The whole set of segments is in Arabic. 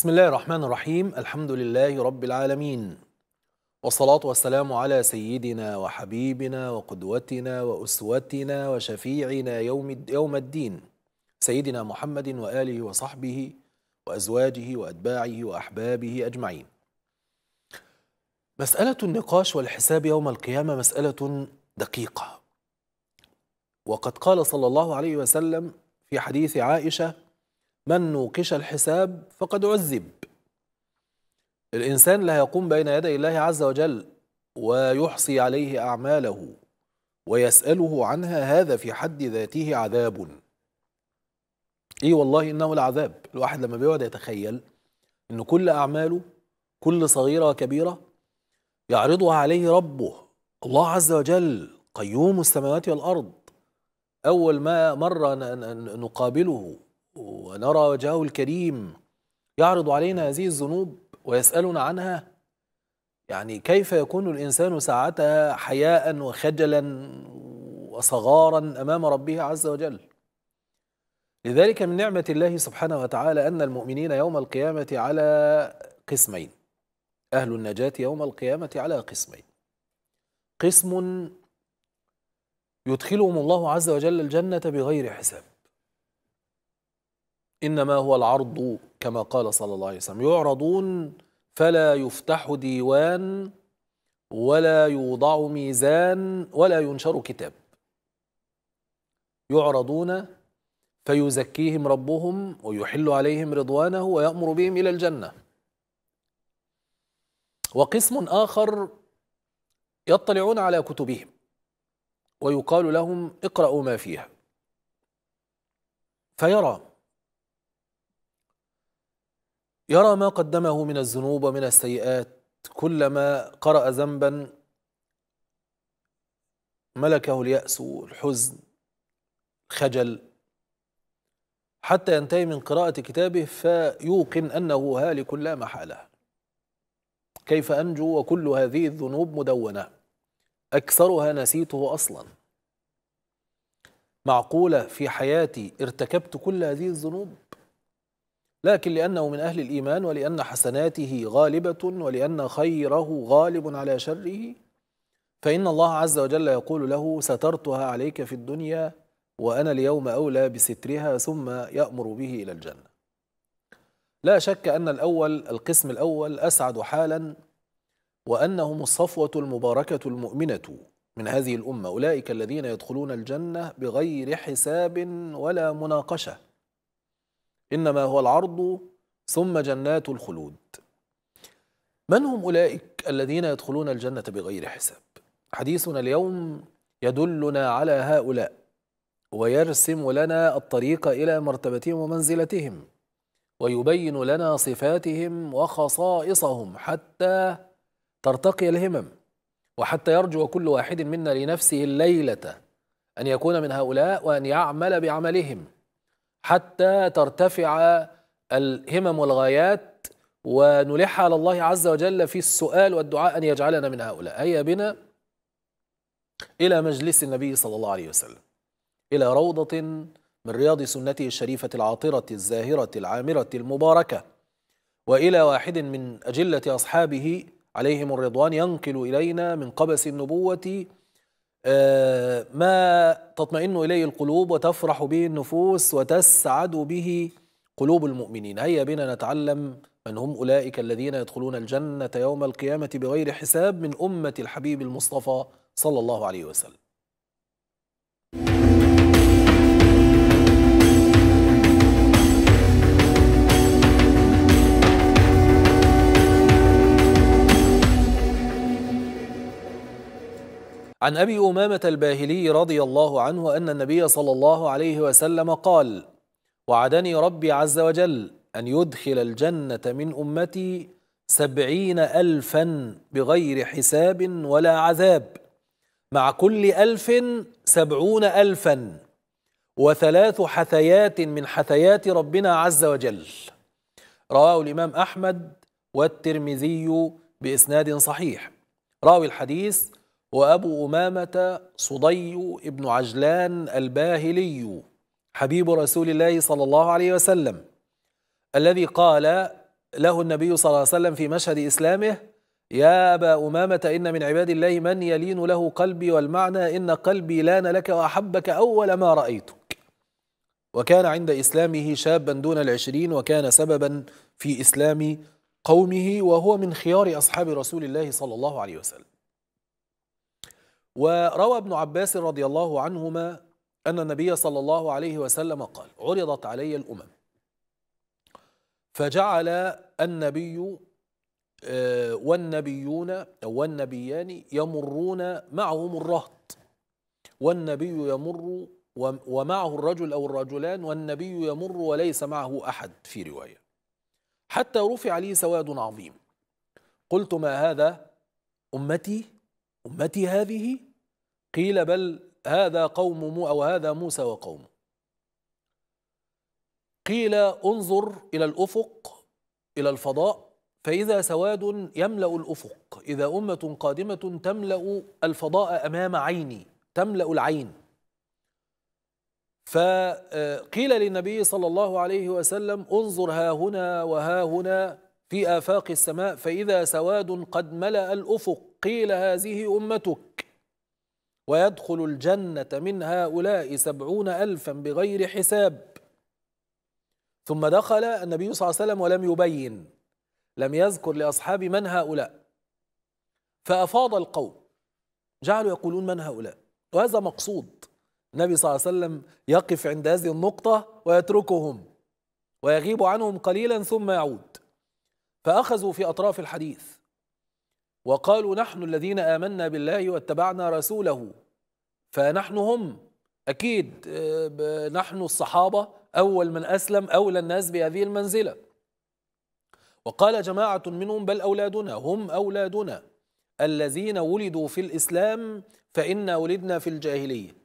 بسم الله الرحمن الرحيم الحمد لله رب العالمين والصلاة والسلام على سيدنا وحبيبنا وقدوتنا وأسوتنا وشفيعنا يوم يوم الدين سيدنا محمد وآله وصحبه وأزواجه وأتباعه وأحبابه أجمعين مسألة النقاش والحساب يوم القيامة مسألة دقيقة وقد قال صلى الله عليه وسلم في حديث عائشة من نوقش الحساب فقد عذب الإنسان لا يقوم بين يدي الله عز وجل ويحصي عليه أعماله ويسأله عنها هذا في حد ذاته عذاب إيه والله إنه العذاب الواحد لما بيقعد يتخيل إن كل أعماله كل صغيرة وكبيرة يعرضها عليه ربه الله عز وجل قيوم السماوات والأرض أول ما مرة نقابله ونرى وجهه الكريم يعرض علينا هذه الذنوب ويسألنا عنها يعني كيف يكون الإنسان ساعتها حياء وخجلا وصغارا أمام ربه عز وجل لذلك من نعمة الله سبحانه وتعالى أن المؤمنين يوم القيامة على قسمين أهل النجاة يوم القيامة على قسمين قسم يدخلهم الله عز وجل الجنة بغير حساب إنما هو العرض كما قال صلى الله عليه وسلم يعرضون فلا يفتح ديوان ولا يوضع ميزان ولا ينشر كتاب يعرضون فيزكيهم ربهم ويحل عليهم رضوانه ويأمر بهم إلى الجنة وقسم آخر يطلعون على كتبهم ويقال لهم اقرأوا ما فيها فيرى يرى ما قدمه من الذنوب ومن السيئات كلما قرأ ذنبا ملكه اليأس والحزن خجل حتى ينتهي من قراءة كتابه فيوقن أنه هالك لا محالة كيف أنجو وكل هذه الذنوب مدونة أكثرها نسيته أصلا معقولة في حياتي ارتكبت كل هذه الذنوب لكن لأنه من أهل الإيمان ولأن حسناته غالبة ولأن خيره غالب على شره فإن الله عز وجل يقول له سترتها عليك في الدنيا وأنا اليوم أولى بسترها ثم يأمر به إلى الجنة لا شك أن الأول القسم الأول أسعد حالا وأنهم الصفوة المباركة المؤمنة من هذه الأمة أولئك الذين يدخلون الجنة بغير حساب ولا مناقشة إنما هو العرض ثم جنات الخلود من هم أولئك الذين يدخلون الجنة بغير حساب حديثنا اليوم يدلنا على هؤلاء ويرسم لنا الطريق إلى مرتبتهم ومنزلتهم ويبين لنا صفاتهم وخصائصهم حتى ترتقي الهمم وحتى يرجو كل واحد منا لنفسه الليلة أن يكون من هؤلاء وأن يعمل بعملهم حتى ترتفع الهمم والغايات ونلح على الله عز وجل في السؤال والدعاء أن يجعلنا من هؤلاء هيا بنا إلى مجلس النبي صلى الله عليه وسلم إلى روضة من رياض سنته الشريفة العاطرة الزاهرة العامرة المباركة وإلى واحد من أجلة أصحابه عليهم الرضوان ينقل إلينا من قبس النبوة ما تطمئن إليه القلوب وتفرح به النفوس وتسعد به قلوب المؤمنين هيا بنا نتعلم من هم أولئك الذين يدخلون الجنة يوم القيامة بغير حساب من أمة الحبيب المصطفى صلى الله عليه وسلم عن أبي أمامة الباهلي رضي الله عنه أن النبي صلى الله عليه وسلم قال وعدني ربي عز وجل أن يدخل الجنة من أمتي سبعين ألفا بغير حساب ولا عذاب مع كل ألف سبعون ألفا وثلاث حثيات من حثيات ربنا عز وجل رواه الإمام أحمد والترمذي بإسناد صحيح راوي الحديث وأبو أمامة صدي ابن عجلان الباهلي حبيب رسول الله صلى الله عليه وسلم الذي قال له النبي صلى الله عليه وسلم في مشهد إسلامه يا أبا أمامة إن من عباد الله من يلين له قلبي والمعنى إن قلبي لان لك وأحبك أول ما رأيتك وكان عند إسلامه شابا دون العشرين وكان سببا في إسلام قومه وهو من خيار أصحاب رسول الله صلى الله عليه وسلم وروى ابن عباس رضي الله عنهما أن النبي صلى الله عليه وسلم قال عرضت علي الأمم فجعل النبي آه، والنبيون والنبيان يمرون معهم الرهط والنبي يمر ومعه الرجل أو الرجلان والنبي يمر وليس معه أحد في رواية حتى رفع لي سواد عظيم قلت ما هذا أمتي أمتي هذه قيل بل هذا قوم مو أو هذا موسى وقومه قيل انظر إلى الأفق إلى الفضاء فإذا سواد يملأ الأفق إذا أمة قادمة تملأ الفضاء أمام عيني تملأ العين فقيل آه، للنبي صلى الله عليه وسلم انظر ها هنا وها هنا في آفاق السماء فإذا سواد قد ملأ الأفق قيل هذه أمتك ويدخل الجنة من هؤلاء سبعون ألفا بغير حساب ثم دخل النبي صلى الله عليه وسلم ولم يبين لم يذكر لأصحاب من هؤلاء فأفاض القوم جعلوا يقولون من هؤلاء وهذا مقصود النبي صلى الله عليه وسلم يقف عند هذه النقطة ويتركهم ويغيب عنهم قليلا ثم يعود فأخذوا في أطراف الحديث وقالوا نحن الذين آمنا بالله واتبعنا رسوله فنحن هم أكيد آه، نحن الصحابة أول من أسلم أولى الناس بهذه المنزلة وقال جماعة منهم بل أولادنا هم أولادنا الذين ولدوا في الإسلام فإنا ولدنا في الجاهلية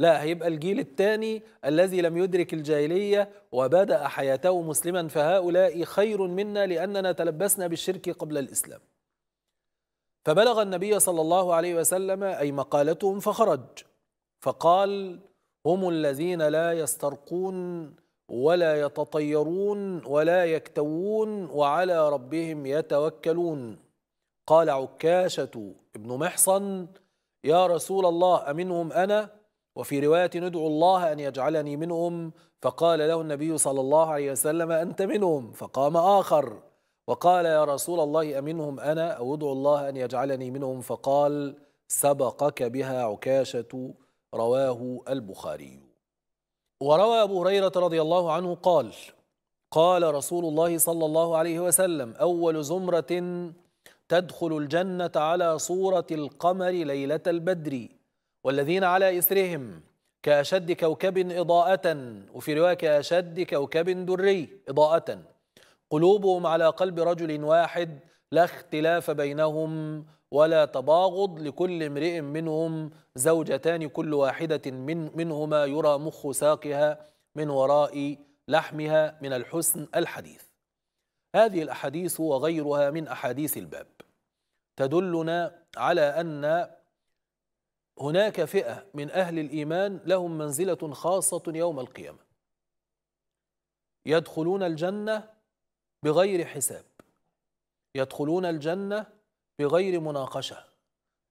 لا هيبقى الجيل الثاني الذي لم يدرك الجاهلية وبدأ حياته مسلما فهؤلاء خير منا لأننا تلبسنا بالشرك قبل الإسلام فبلغ النبي صلى الله عليه وسلم أي مقالتهم فخرج فقال هم الذين لا يسترقون ولا يتطيرون ولا يكتوون وعلى ربهم يتوكلون قال عكاشة ابن محصن يا رسول الله أمنهم أنا؟ وفي رواية ندعو الله أن يجعلني منهم فقال له النبي صلى الله عليه وسلم أنت منهم فقام آخر وقال يا رسول الله أمنهم أنا أو ادعو الله أن يجعلني منهم فقال سبقك بها عكاشة رواه البخاري وروى أبو هريرة رضي الله عنه قال قال رسول الله صلى الله عليه وسلم أول زمرة تدخل الجنة على صورة القمر ليلة البدر والذين على إثرهم كأشد كوكب إضاءة وفي رواية كأشد كوكب دري إضاءة قلوبهم على قلب رجل واحد لا اختلاف بينهم ولا تباغض لكل امرئ منهم زوجتان كل واحدة من منهما يرى مخ ساقها من وراء لحمها من الحسن الحديث هذه الأحاديث وغيرها من أحاديث الباب تدلنا على أن هناك فئة من أهل الإيمان لهم منزلة خاصة يوم القيامة يدخلون الجنة بغير حساب يدخلون الجنة بغير مناقشة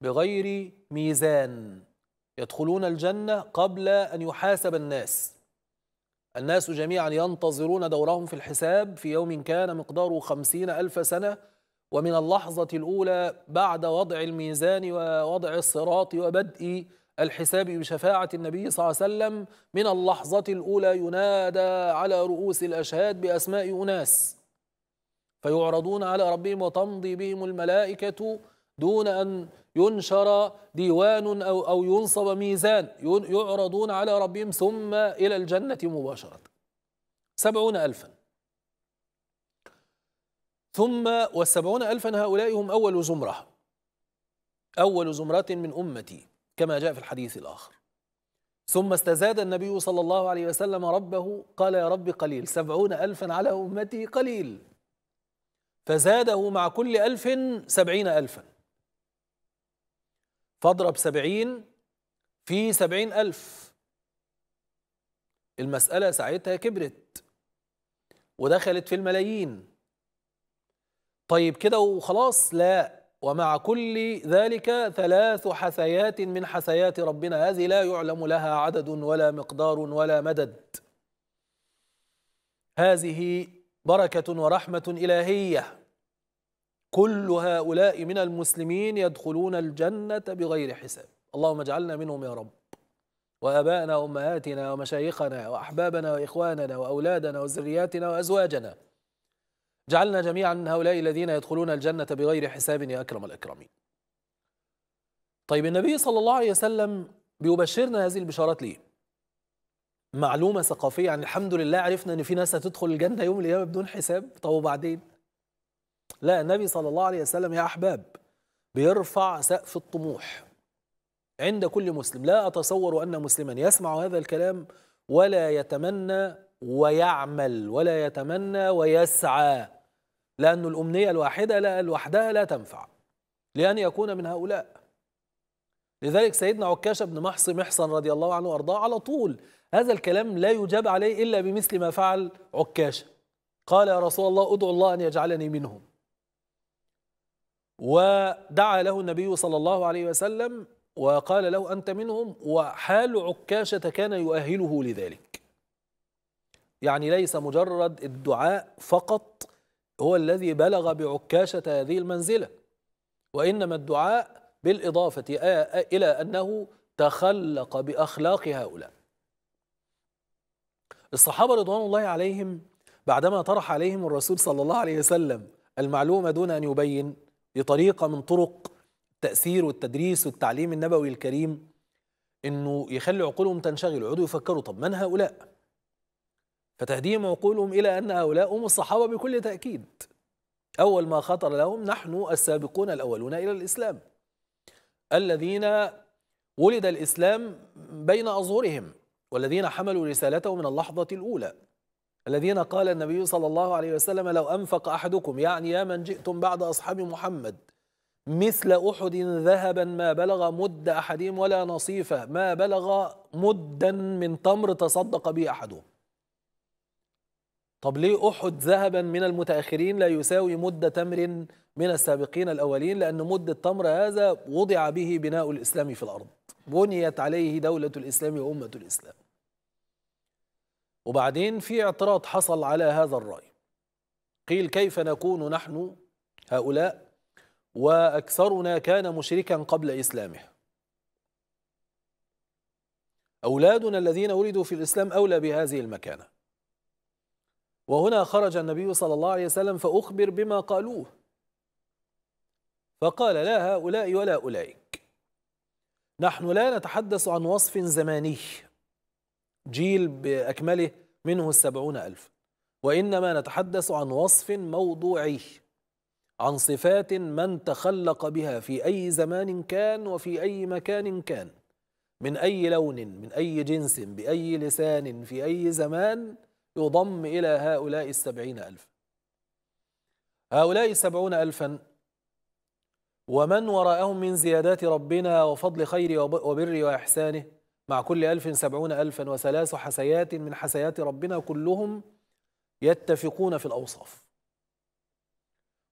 بغير ميزان يدخلون الجنة قبل أن يحاسب الناس الناس جميعا ينتظرون دورهم في الحساب في يوم كان مقداره خمسين ألف سنة ومن اللحظة الأولى بعد وضع الميزان ووضع الصراط وبدء الحساب بشفاعة النبي صلى الله عليه وسلم من اللحظة الأولى ينادى على رؤوس الأشهاد بأسماء أناس فيعرضون على ربهم وتمضي بهم الملائكة دون أن ينشر ديوان أو, أو ينصب ميزان يعرضون على ربهم ثم إلى الجنة مباشرة سبعون ألفاً ثم والسبعون ألفا هؤلاء هم أول زمرة أول زمرة من أمتي كما جاء في الحديث الآخر ثم استزاد النبي صلى الله عليه وسلم ربه قال يا رب قليل سبعون ألفا على أمتي قليل فزاده مع كل ألف سبعين ألفا فاضرب سبعين في سبعين ألف المسألة ساعتها كبرت ودخلت في الملايين طيب كده وخلاص لا ومع كل ذلك ثلاث حثيات من حثيات ربنا هذه لا يعلم لها عدد ولا مقدار ولا مدد هذه بركة ورحمة إلهية كل هؤلاء من المسلمين يدخلون الجنة بغير حساب اللهم اجعلنا منهم يا رب وآبائنا وأمهاتنا ومشايخنا وأحبابنا وإخواننا وأولادنا وذرياتنا وأزواجنا جعلنا جميعا من هؤلاء الذين يدخلون الجنة بغير حساب يا أكرم الأكرمين طيب النبي صلى الله عليه وسلم بيبشرنا هذه البشارات ليه معلومة ثقافية يعني الحمد لله عرفنا أن في ناس هتدخل الجنة يوم القيامة بدون حساب طب وبعدين لا النبي صلى الله عليه وسلم يا أحباب بيرفع سقف الطموح عند كل مسلم لا أتصور أن مسلما يسمع هذا الكلام ولا يتمنى ويعمل ولا يتمنى ويسعى لأن الأمنية الواحدة لوحدها لا تنفع لأن يكون من هؤلاء لذلك سيدنا عكاشة بن محص محصن رضي الله عنه وأرضاه على طول هذا الكلام لا يجاب عليه إلا بمثل ما فعل عكاشة قال يا رسول الله أدعو الله أن يجعلني منهم ودعا له النبي صلى الله عليه وسلم وقال له أنت منهم وحال عكاشة كان يؤهله لذلك يعني ليس مجرد الدعاء فقط هو الذي بلغ بعكاشة هذه المنزلة وإنما الدعاء بالإضافة إلى أنه تخلق بأخلاق هؤلاء الصحابة رضوان الله عليهم بعدما طرح عليهم الرسول صلى الله عليه وسلم المعلومة دون أن يبين بطريقة من طرق التأثير والتدريس والتعليم النبوي الكريم انه يخلي عقولهم تنشغل ويقعدوا يفكروا طب من هؤلاء فتهديهم عقولهم إلى أن هؤلاء هم الصحابة بكل تأكيد أول ما خطر لهم نحن السابقون الأولون إلى الإسلام الذين ولد الإسلام بين أظهرهم والذين حملوا رسالته من اللحظة الأولى الذين قال النبي صلى الله عليه وسلم لو أنفق أحدكم يعني يا من جئتم بعد أصحاب محمد مثل أحد ذهبا ما بلغ مد أحدهم ولا نصيفة ما بلغ مدا من تمر تصدق به أحدهم طب ليه أحد ذهبا من المتأخرين لا يساوي مدة تمر من السابقين الأولين لأن مدة تمر هذا وضع به بناء الإسلام في الأرض بنيت عليه دولة الإسلام وأمة الإسلام وبعدين في اعتراض حصل على هذا الرأي قيل كيف نكون نحن هؤلاء وأكثرنا كان مشركا قبل إسلامه أولادنا الذين ولدوا في الإسلام أولى بهذه المكانة وهنا خرج النبي صلى الله عليه وسلم فأخبر بما قالوه فقال لا هؤلاء ولا أولئك نحن لا نتحدث عن وصف زماني جيل بأكمله منه السبعون ألف وإنما نتحدث عن وصف موضوعي عن صفات من تخلق بها في أي زمان كان وفي أي مكان كان من أي لون من أي جنس بأي لسان في أي زمان يضم إلى هؤلاء السبعين ألف هؤلاء السبعون ألفا ومن وراءهم من زيادات ربنا وفضل خير وبر وإحسانه مع كل ألف سبعون ألفا وثلاث حسيات من حسيات ربنا كلهم يتفقون في الأوصاف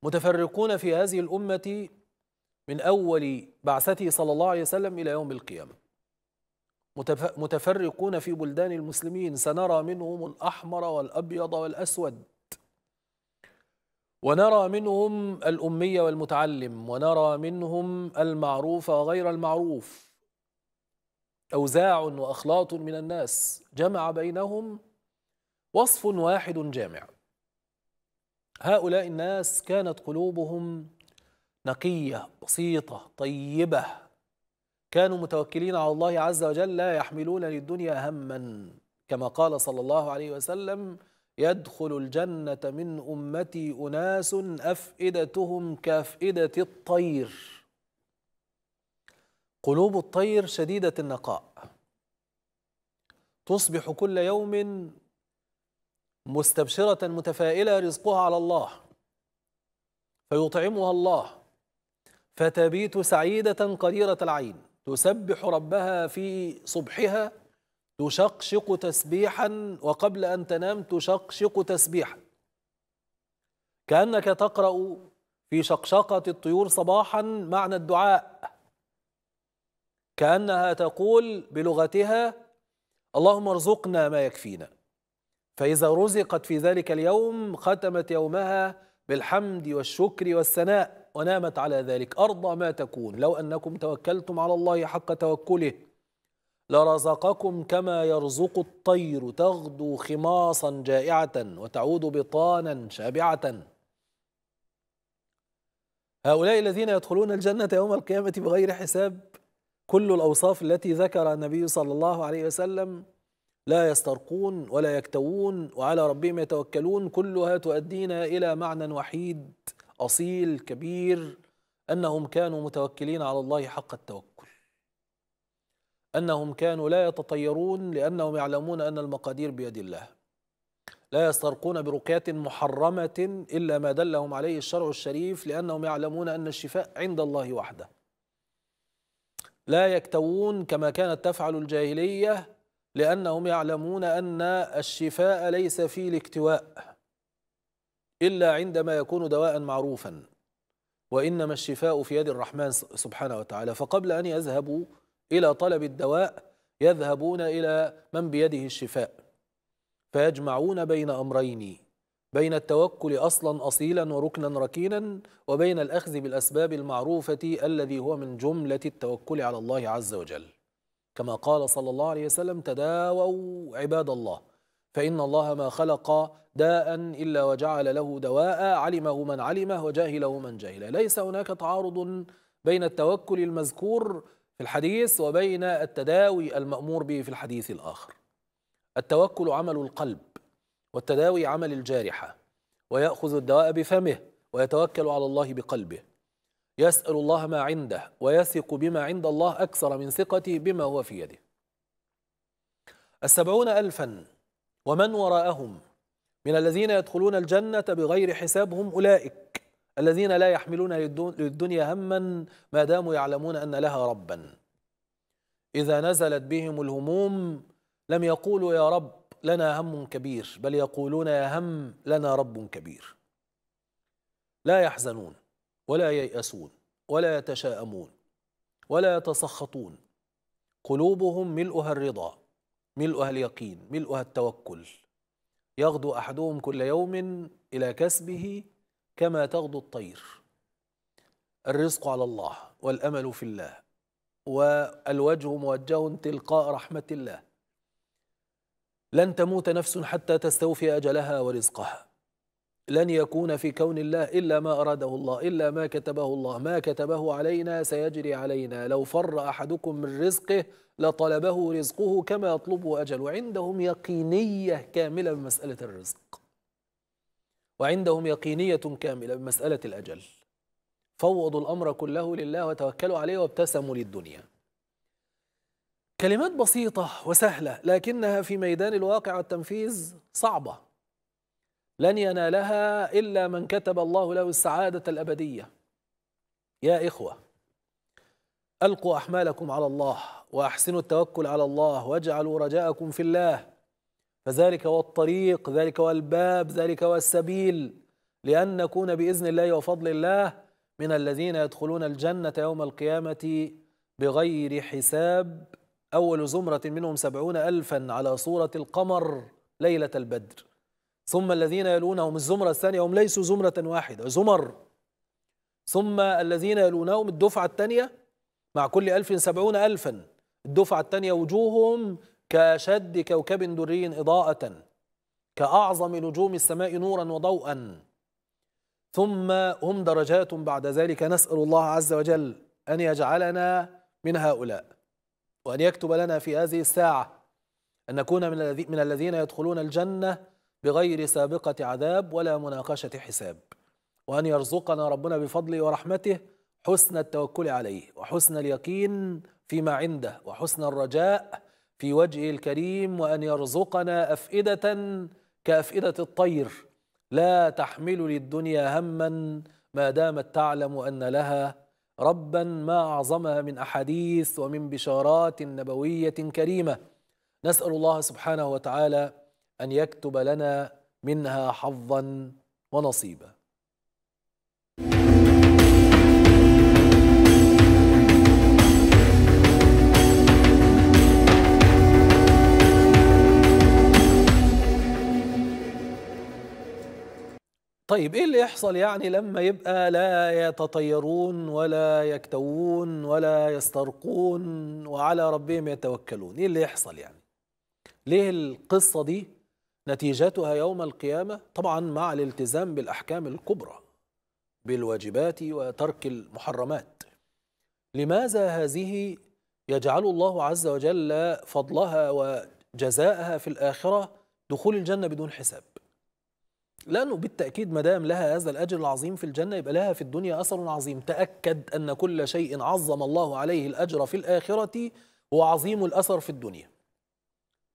متفرقون في هذه الأمة من أول بعثته صلى الله عليه وسلم إلى يوم القيامة متفرقون في بلدان المسلمين سنرى منهم الأحمر والأبيض والأسود ونرى منهم الأمي والمتعلم ونرى منهم المعروف وغير المعروف أوزاع وأخلاط من الناس جمع بينهم وصف واحد جامع هؤلاء الناس كانت قلوبهم نقية بسيطة طيبة كانوا متوكلين على الله عز وجل لا يحملون للدنيا هما كما قال صلى الله عليه وسلم يدخل الجنة من أمتي أناس أفئدتهم كأفئدة الطير قلوب الطير شديدة النقاء تصبح كل يوم مستبشرة متفائلة رزقها على الله فيطعمها الله فتبيت سعيدة قديرة العين تسبح ربها في صبحها تشقشق تسبيحا وقبل أن تنام تشقشق تسبيحا كأنك تقرأ في شقشقة الطيور صباحا معنى الدعاء كأنها تقول بلغتها اللهم ارزقنا ما يكفينا فإذا رزقت في ذلك اليوم ختمت يومها بالحمد والشكر والثناء ونامت على ذلك أرضى ما تكون لو أنكم توكلتم على الله حق توكله لرزقكم كما يرزق الطير تغدو خماصا جائعة وتعود بطانا شابعة هؤلاء الذين يدخلون الجنة يوم القيامة بغير حساب كل الأوصاف التي ذكر النبي صلى الله عليه وسلم لا يسترقون ولا يكتوون وعلى ربهم يتوكلون كلها تؤدينا إلى معنى وحيد أصيل كبير أنهم كانوا متوكلين على الله حق التوكل أنهم كانوا لا يتطيرون لأنهم يعلمون أن المقادير بيد الله لا يسترقون برقيات محرمة إلا ما دلهم عليه الشرع الشريف لأنهم يعلمون أن الشفاء عند الله وحده لا يكتوون كما كانت تفعل الجاهلية لأنهم يعلمون أن الشفاء ليس في الاكتواء إلا عندما يكون دواء معروفا وإنما الشفاء في يد الرحمن سبحانه وتعالى فقبل أن يذهبوا إلى طلب الدواء يذهبون إلى من بيده الشفاء فيجمعون بين أمرين بين التوكل أصلا أصيلا وركنا ركينا وبين الأخذ بالأسباب المعروفة الذي هو من جملة التوكل على الله عز وجل كما قال صلى الله عليه وسلم تداووا عباد الله فإن الله ما خلق داء إلا وجعل له دواء علمه من علمه وجاهله من جهله ليس هناك تعارض بين التوكل المذكور في الحديث وبين التداوي المأمور به في الحديث الآخر التوكل عمل القلب والتداوي عمل الجارحة ويأخذ الدواء بفمه ويتوكل على الله بقلبه يسأل الله ما عنده ويثق بما عند الله أكثر من ثقته بما هو في يده السبعون ألفاً ومن وراءهم من الذين يدخلون الجنة بغير حساب هم أولئك الذين لا يحملون للدنيا هما ما داموا يعلمون أن لها ربا إذا نزلت بهم الهموم لم يقولوا يا رب لنا هم كبير بل يقولون يا هم لنا رب كبير لا يحزنون ولا ييأسون ولا يتشاءمون ولا يتسخطون قلوبهم ملؤها الرضا ملؤها اليقين ملؤها التوكل يغدو احدهم كل يوم الى كسبه كما تغدو الطير الرزق على الله والامل في الله والوجه موجه تلقاء رحمه الله لن تموت نفس حتى تستوفي اجلها ورزقها لن يكون في كون الله إلا ما أراده الله إلا ما كتبه الله ما كتبه علينا سيجري علينا لو فر أحدكم من رزقه لطلبه رزقه كما يطلبه أجل وعندهم يقينية كاملة بمسألة الرزق وعندهم يقينية كاملة بمسألة الأجل فوضوا الأمر كله لله وتوكلوا عليه وابتسموا للدنيا كلمات بسيطة وسهلة لكنها في ميدان الواقع والتنفيذ صعبة لن ينالها إلا من كتب الله له السعادة الأبدية يا إخوة ألقوا أحمالكم على الله وأحسنوا التوكل على الله واجعلوا رجاءكم في الله فذلك هو الطريق ذلك هو الباب ذلك هو السبيل لأن نكون بإذن الله وفضل الله من الذين يدخلون الجنة يوم القيامة بغير حساب أول زمرة منهم سبعون ألفا على صورة القمر ليلة البدر ثم الذين يلونهم الزمرة الثانية هم ليسوا زمرة واحدة زمر ثم الذين يلونهم الدفعة الثانية مع كل ألف سبعون ألفا الدفعة الثانية وجوههم كشد كوكب دري إضاءة كأعظم نجوم السماء نورا وضوءا ثم هم درجات بعد ذلك نسأل الله عز وجل أن يجعلنا من هؤلاء وأن يكتب لنا في هذه الساعة أن نكون من الذين يدخلون الجنة بغير سابقة عذاب ولا مناقشة حساب وأن يرزقنا ربنا بفضله ورحمته حسن التوكل عليه وحسن اليقين فيما عنده وحسن الرجاء في وجهه الكريم وأن يرزقنا أفئدة كأفئدة الطير لا تحمل للدنيا هما ما دامت تعلم أن لها ربا ما أعظمها من أحاديث ومن بشارات نبوية كريمة نسأل الله سبحانه وتعالى أن يكتب لنا منها حظا ونصيبا طيب ايه اللي يحصل يعني لما يبقى لا يتطيرون ولا يكتوون ولا يسترقون وعلى ربهم يتوكلون ايه اللي يحصل يعني ليه القصه دي نتيجتها يوم القيامة طبعا مع الالتزام بالأحكام الكبرى بالواجبات وترك المحرمات لماذا هذه يجعل الله عز وجل فضلها وجزاءها في الآخرة دخول الجنة بدون حساب لأنه بالتأكيد مدام لها هذا الأجر العظيم في الجنة يبقى لها في الدنيا أثر عظيم تأكد أن كل شيء عظم الله عليه الأجر في الآخرة هو عظيم الأثر في الدنيا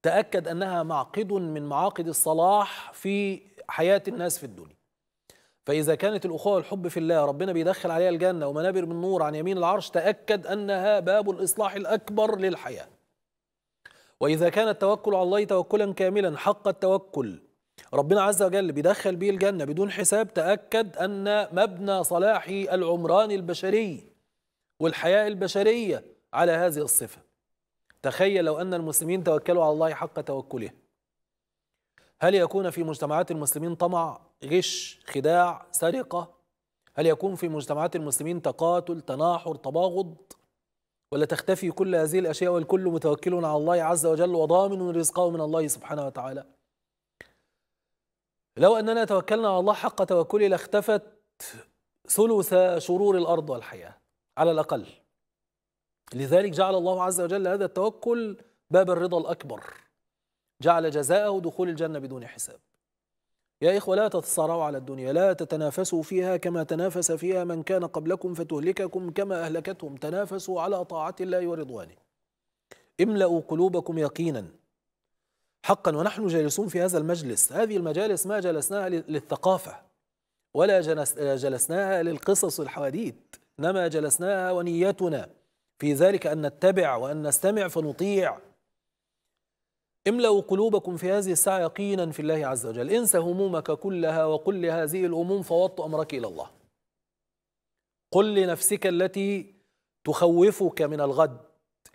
تأكد أنها معقد من معاقد الصلاح في حياة الناس في الدنيا فإذا كانت الأخوة والحب في الله ربنا بيدخل عليها الجنة ومنابر من نور عن يمين العرش تأكد أنها باب الإصلاح الأكبر للحياة وإذا كان التوكل على الله توكلا كاملا حق التوكل ربنا عز وجل بيدخل بيه الجنة بدون حساب تأكد أن مبنى صلاح العمران البشري والحياة البشرية على هذه الصفة تخيل لو أن المسلمين توكلوا على الله حق توكله هل يكون في مجتمعات المسلمين طمع غش خداع سرقة هل يكون في مجتمعات المسلمين تقاتل تناحر تباغض ولا تختفي كل هذه الأشياء والكل متوكل على الله عز وجل وضامن رزقه من الله سبحانه وتعالى لو أننا توكلنا على الله حق توكله لاختفت ثلث شرور الأرض والحياة على الأقل لذلك جعل الله عز وجل هذا التوكل باب الرضا الأكبر جعل جزاءه دخول الجنة بدون حساب يا إخوة لا تتصارعوا على الدنيا لا تتنافسوا فيها كما تنافس فيها من كان قبلكم فتهلككم كما أهلكتهم تنافسوا على طاعة الله ورضوانه املأوا قلوبكم يقينا حقا ونحن جالسون في هذا المجلس هذه المجالس ما جلسناها للثقافة ولا جلسناها للقصص والحواديت إنما جلسناها ونيتنا في ذلك أن نتبع وأن نستمع فنطيع املأوا قلوبكم في هذه الساعة يقينا في الله عز وجل انسى همومك كلها وقل لهذه الأموم فوضت أمرك إلى الله قل لنفسك التي تخوفك من الغد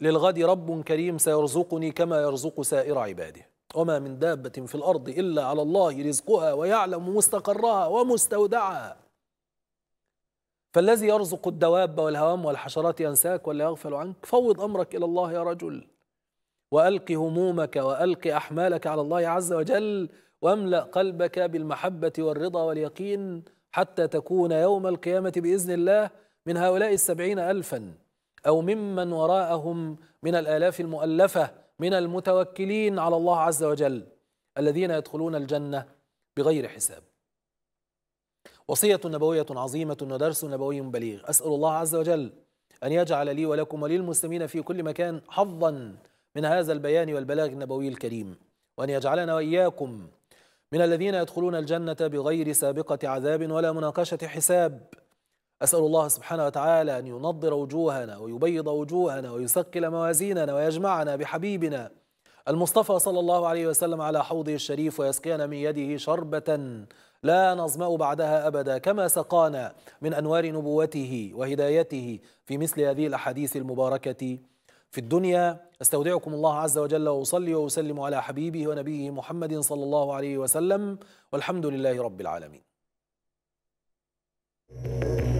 للغد رب كريم سيرزقني كما يرزق سائر عباده وما من دابة في الأرض إلا على الله رزقها ويعلم مستقرها ومستودعها فالذي يرزق الدواب والهوام والحشرات ينساك ولا يغفل عنك فوض أمرك إلى الله يا رجل وألق همومك وألق أحمالك على الله عز وجل واملأ قلبك بالمحبة والرضا واليقين حتى تكون يوم القيامة بإذن الله من هؤلاء السبعين ألفا أو ممن وراءهم من الآلاف المؤلفة من المتوكلين على الله عز وجل الذين يدخلون الجنة بغير حساب وصية نبوية عظيمة ودرس نبوي بليغ أسأل الله عز وجل أن يجعل لي ولكم وللمسلمين في كل مكان حظا من هذا البيان والبلاغ النبوي الكريم وأن يجعلنا وإياكم من الذين يدخلون الجنة بغير سابقة عذاب ولا مناقشة حساب أسأل الله سبحانه وتعالى أن ينضر وجوهنا ويبيض وجوهنا ويثقل موازيننا ويجمعنا بحبيبنا المصطفى صلى الله عليه وسلم على حوضه الشريف ويسقينا من يده شربة لا نظمأ بعدها أبدا كما سقانا من أنوار نبوته وهدايته في مثل هذه الأحاديث المباركة في الدنيا استودعكم الله عز وجل وأصلي وأسلم على حبيبه ونبيه محمد صلى الله عليه وسلم والحمد لله رب العالمين